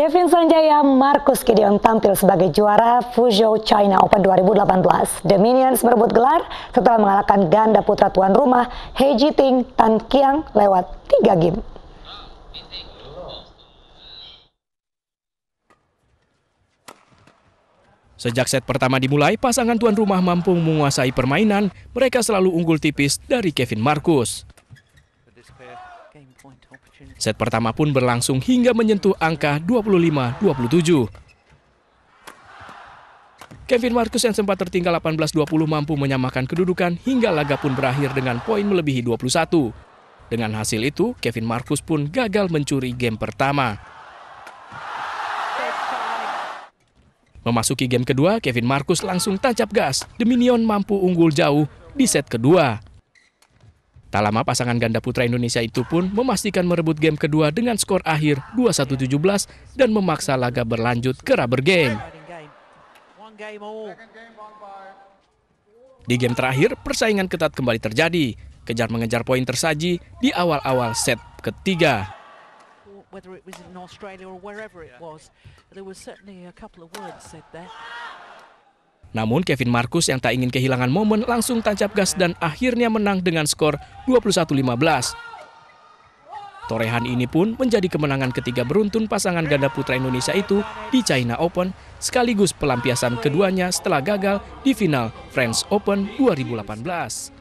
Kevin Sanjaya Markus Gideon tampil sebagai juara Fuzhou China Open 2018. The Minions merebut gelar setelah mengalahkan ganda putra tuan rumah He Jiting Tan Kiang lewat 3 game. Sejak set pertama dimulai, pasangan tuan rumah mampu menguasai permainan. Mereka selalu unggul tipis dari Kevin Markus. Set pertama pun berlangsung hingga menyentuh angka 25-27. Kevin Marcus yang sempat tertinggal 18-20 mampu menyamakan kedudukan hingga laga pun berakhir dengan poin melebihi 21. Dengan hasil itu, Kevin Marcus pun gagal mencuri game pertama. Memasuki game kedua, Kevin Marcus langsung tancap gas. Dominion mampu unggul jauh di set kedua. Tak lama pasangan ganda putra Indonesia itu pun memastikan merebut game kedua dengan skor akhir 21-17 dan memaksa laga berlanjut ke rubber game. Di game terakhir, persaingan ketat kembali terjadi. Kejar-mengejar poin tersaji di awal-awal set ketiga. Namun Kevin Marcus yang tak ingin kehilangan momen langsung tancap gas dan akhirnya menang dengan skor 21-15. Torehan ini pun menjadi kemenangan ketiga beruntun pasangan ganda putra Indonesia itu di China Open, sekaligus pelampiasan keduanya setelah gagal di final French Open 2018.